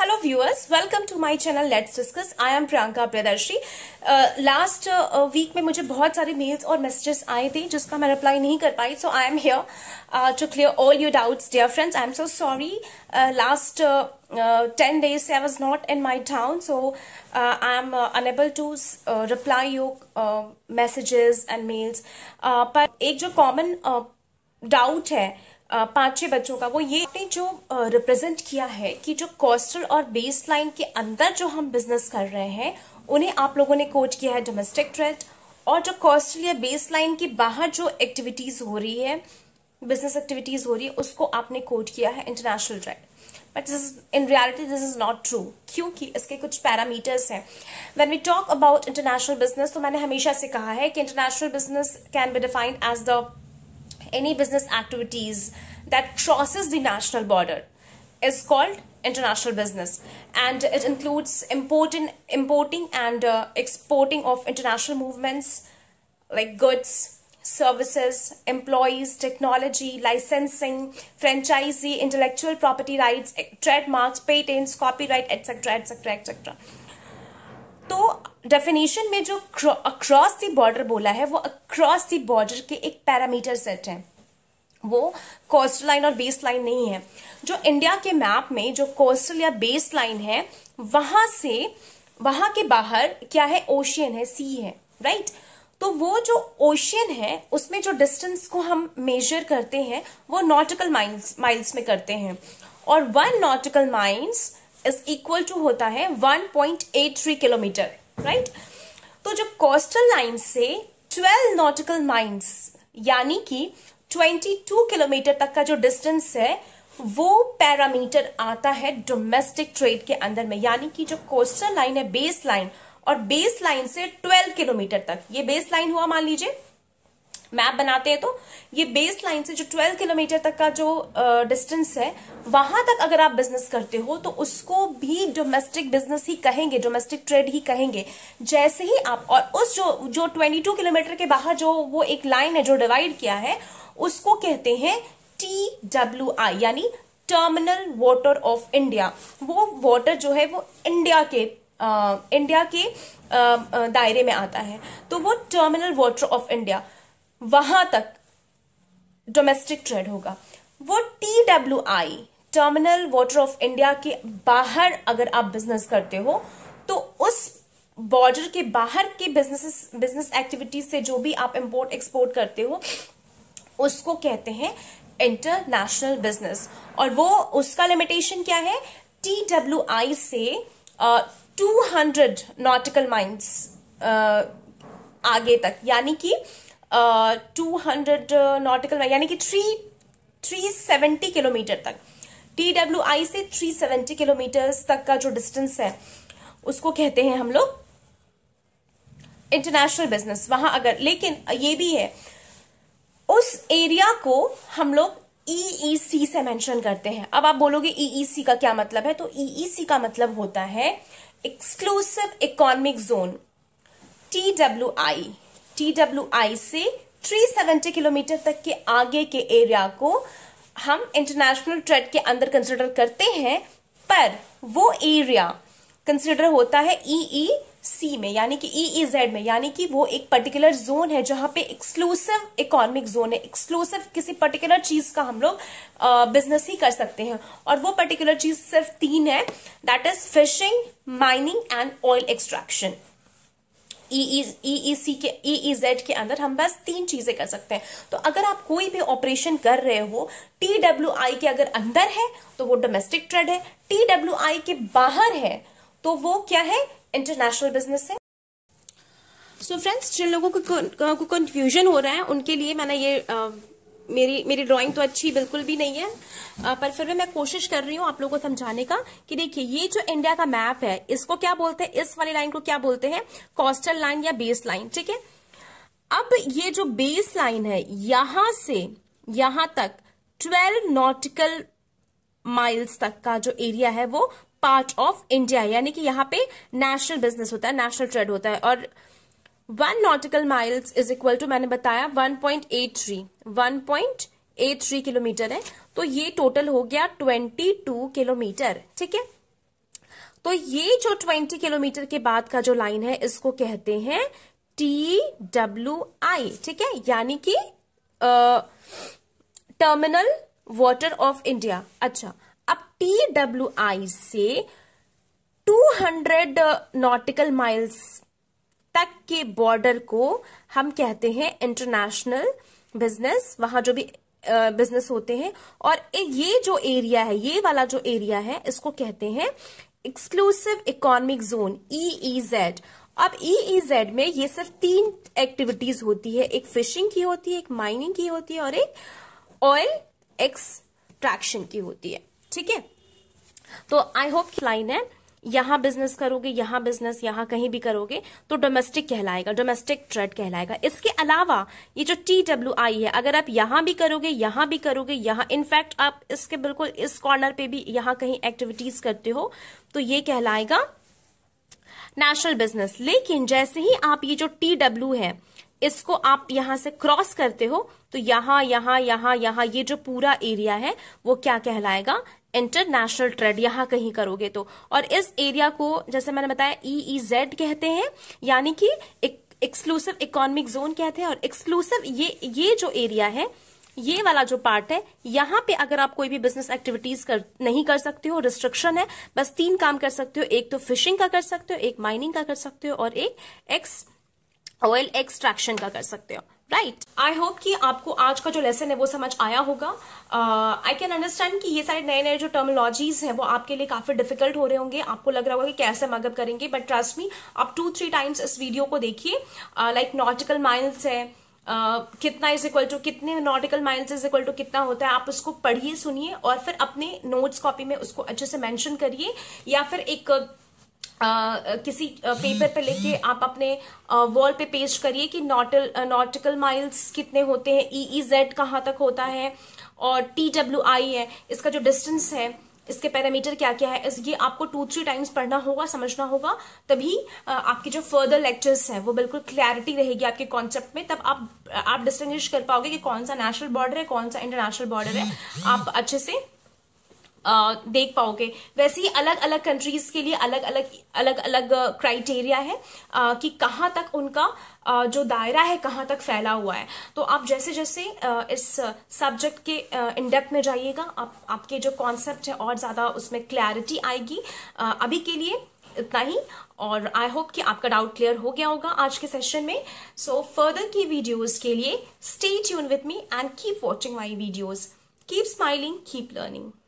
hello viewers welcome to my channel let's discuss I am Priyanka Priyadarshi last week में मुझे बहुत सारे मेल्स और मैसेजेस आए थे जिसका मैं रिप्लाई नहीं कर पाई so I am here to clear all your doubts dear friends I am so sorry last ten days I was not in my town so I am unable to reply your messages and mails पर एक जो common doubt uh, है पांच छह बच्चों का वो ये ने जो रिप्रेजेंट किया है कि जो कॉस्टल और बेस लाइन के अंदर जो हम बिजनेस कर रहे हैं उन्हें आप लोगों ने कोट किया है डोमेस्टिक ट्रेड और जो कॉस्टल या बेस लाइन के बाहर जो एक्टिविटीज़ हो रही है बिजनेस एक्टिविटीज़ हो रही है उसको आपने कोट किया है international trade but this in reality this is not true क्योंकि इसके कुछ पैरामीटर्स हैं when we talk about international business तो मैंने हमेशा से कहा है कि international business can be defined as the any business activities that crosses the national border is called international business and it includes importing importing and uh, exporting of international movements like goods services employees technology licensing franchisee intellectual property rights eh, trademarks patents copyright etc etc etc तो definition में जो across the border बोला है वो across the border के एक parameter set है वो कोस्टल लाइन और बेस लाइन नहीं है जो इंडिया के मैप में जो कोस्टल या बेस लाइन है वहां से वहां के बाहर क्या है ओशियन है सी है राइट तो वो जो ओशियन है उसमें जो डिस्टेंस को हम मेजर करते हैं वो नॉटिकल माइल्स माइल्स में करते हैं और one nautical miles is equal to होता है 1.83 किलोमीटर राइट तो जो कोस्टल लाइन से 12 नॉटिकल माइल्स यानी कि 22 किलोमीटर तक का जो डिस्टेंस है वो पैरामीटर आता है डोमेस्टिक ट्रेड के अंदर में यानी कि जो कोस्टल लाइन है बेस लाइन और बेस लाइन से 12 किलोमीटर तक ये बेस लाइन हुआ मान लीजिए मैप बनाते हैं तो ये बेस लाइन से जो 12 किलोमीटर तक का जो डिस्टेंस है वहां तक अगर आप बिजनेस करते हो तो उसको भी डोमेस्टिक बिजनेस ही कहेंगे डोमेस्टिक ट्रेड ही कहेंगे जैसे ही आप और उस जो जो 22 किलोमीटर के बाहर जो वो एक लाइन है जो डिवाइड किया है उसको कहते हैं टी डब्ल्यू आई यानी टर्मिनल वाटर ऑफ इंडिया वो वाटर जो है वो इंडिया के आ, इंडिया के दायरे में आता है तो वो टर्मिनल वाटर ऑफ इंडिया वहां तक डोमेस्टिक ट्रेड होगा वो T W I terminal water of India के बाहर अगर आप बिजनेस करते हो तो उस बॉर्डर के बाहर के बिजनेस बिजनेस एक्टिविटीज से जो भी आप इंपोर्ट एक्सपोर्ट करते हो उसको कहते हैं इंटरनेशनल बिजनेस और वो उसका लिमिटेशन क्या है टी डब्ल्यू आई से टू हंड्रेड नॉटिकल माइंड आगे तक यानी कि uh, two hundred nautical mile यानी कि थ्री थ्री सेवेंटी किलोमीटर तक टी डब्ल्यू आई से थ्री सेवेंटी किलोमीटर तक का जो डिस्टेंस है उसको कहते हैं हम लोग इंटरनेशनल बिजनेस वहां अगर लेकिन ये भी है उस एरिया को हम लोग ईईसी e e से मेंशन करते हैं अब आप बोलोगे ईईसी e का क्या मतलब है तो ईईसी का मतलब होता है exclusive economic zone T W I T से 370 किलोमीटर तक के आगे के एरिया को हम इंटरनेशनल ट्रेड के अंदर कंसिडर करते हैं पर वो एरिया कंसिडर होता है ई e सी e में यानी कि ई e जेड में यानी कि वो एक पर्टिकुलर जोन है जहां पे एक्सक्लूसिव इकोनॉमिक जोन है एक्सक्लूसिव किसी पर्टिकुलर चीज का हम लोग बिजनेस ही कर सकते हैं और वो पर्टिकुलर चीज सिर्फ तीन है that is fishing mining and oil extraction E e C e e के ई जेड के अंदर हम बस तीन चीज़ें कर सकते हैं तो अगर आप कोई भी ऑपरेशन कर रहे हो टी डब्ल्यू आई के अगर अंदर है तो वो डोमेस्टिक ट्रेड है टी डब्ल्यू आई के बाहर है तो वो क्या है इंटरनेशनल बिजनेस है सो फ्रेंड्स जिन लोगों को, कंफ्यूजन हो रहा है उनके लिए मैंने ये uh, मेरी मेरी ड्राइंग तो अच्छी बिल्कुल भी नहीं है आ, पर फिर भी मैं कोशिश कर रही हूँ आप लोगों को समझाने का कि देखिए ये जो इंडिया का मैप है इसको क्या बोलते हैं इस वाली लाइन को क्या बोलते हैं कोस्टल लाइन या बेस लाइन ठीक है अब ये जो बेस लाइन है यहां से यहां तक ट्वेल्व नॉटिकल माइल्स तक का जो एरिया है वो पार्ट ऑफ इंडिया यानी कि यहाँ पे नेशनल बिजनेस होता है नेशनल ट्रेड होता है और one nautical miles is equal to मैंने बताया one one point point eight three eight three kilometre है तो ये टोटल हो गया ट्वेंटी टू किलोमीटर ठीक है तो ये जो ट्वेंटी किलोमीटर के बाद का जो लाइन है इसको कहते हैं टी डब्ल्यू आई ठीक है यानी कि टर्मिनल वाटर ऑफ इंडिया अच्छा अब टी डब्ल्यू आई से टू हंड्रेड नॉटिकल माइल्स तक के बॉर्डर को हम कहते हैं इंटरनेशनल बिजनेस वहां जो भी बिजनेस होते हैं और ये जो एरिया है ये वाला जो एरिया है इसको कहते हैं एक्सक्लूसिव इकोनॉमिक जोन ईईजेड अब ईईजेड e e में ये सिर्फ तीन एक्टिविटीज होती है एक फिशिंग की होती है एक माइनिंग की होती है और एक ऑयल एक्सट्रैक्शन की होती है ठीक है तो आई होप लाइन है यहां बिजनेस करोगे यहां बिजनेस यहां कहीं भी करोगे तो डोमेस्टिक कहलाएगा डोमेस्टिक ट्रेड कहलाएगा इसके अलावा ये जो टी डब्ल्यू आई है अगर आप यहां भी करोगे यहां भी करोगे यहाँ इनफैक्ट आप इसके बिल्कुल इस कॉर्नर पे भी यहां कहीं एक्टिविटीज करते हो तो ये कहलाएगा नेशनल बिजनेस लेकिन जैसे ही आप ये जो टी डब्ल्यू है इसको आप यहां से क्रॉस करते हो तो यहां यहां यहां यहां ये जो पूरा एरिया है वो क्या कहलाएगा इंटरनेशनल ट्रेड यहां कहीं करोगे तो और इस एरिया को जैसे मैंने बताया ई e जेड e कहते हैं यानी कि एक्सक्लूसिव इकोनॉमिक जोन कहते हैं और एक्सक्लूसिव ये ये जो एरिया है ये वाला जो पार्ट है यहाँ पे अगर आप कोई भी बिजनेस एक्टिविटीज कर नहीं कर सकते हो रिस्ट्रिक्शन है बस तीन काम कर सकते हो एक तो फिशिंग का कर सकते हो एक माइनिंग का कर सकते हो और एक एक्स ऑयल एक्सट्रैक्शन का कर सकते हो राइट आई होप कि आपको आज का जो लेसन है वो समझ आया होगा आई कैन अंडरस्टैंड कि ये सारे नए नए जो टर्मोलॉजीज हैं वो आपके लिए काफ़ी डिफिकल्ट हो रहे होंगे आपको लग रहा होगा कि कैसे मगअप करेंगे बट ट्रस्ट मी आप टू थ्री टाइम्स इस वीडियो को देखिए लाइक नॉटिकल माइल्स है Uh, कितना इज इक्वल टू कितने nautical miles is equal to कितना होता है आप उसको पढ़िए सुनिए और फिर अपने नोट्स कॉपी में उसको अच्छे से मेंशन करिए या फिर एक Uh, किसी पेपर पे लेके आप अपने वॉल पे पेस्ट करिए कि नॉटल नॉटिकल माइल्स कितने होते हैं ई ई जेड कहाँ तक होता है और टी डब्ल्यू आई है इसका जो डिस्टेंस है इसके पैरामीटर क्या क्या है ये आपको टू थ्री टाइम्स पढ़ना होगा समझना होगा तभी आपके जो फर्दर लेक्चर्स हैं वो बिल्कुल क्लैरिटी रहेगी आपके कॉन्सेप्ट में तब आप आप डिस्टिंग्विश कर पाओगे कि कौन सा नेशनल बॉर्डर है कौन सा इंटरनेशनल बॉर्डर है आप अच्छे से देख पाओगे वैसे ही अलग अलग कंट्रीज के लिए अलग अलग अलग अलग क्राइटेरिया है कि कहाँ तक उनका जो दायरा है कहाँ तक फैला हुआ है तो आप जैसे जैसे इस सब्जेक्ट के इनडेप्थ में जाइएगा आप आपके जो कॉन्सेप्ट है और ज़्यादा उसमें क्लैरिटी आएगी अभी के लिए इतना ही और आई होप कि आपका डाउट क्लियर हो गया होगा आज के सेशन में सो फर्दर की वीडियोज के लिए stay tune with me and keep watching my videos keep smiling keep learning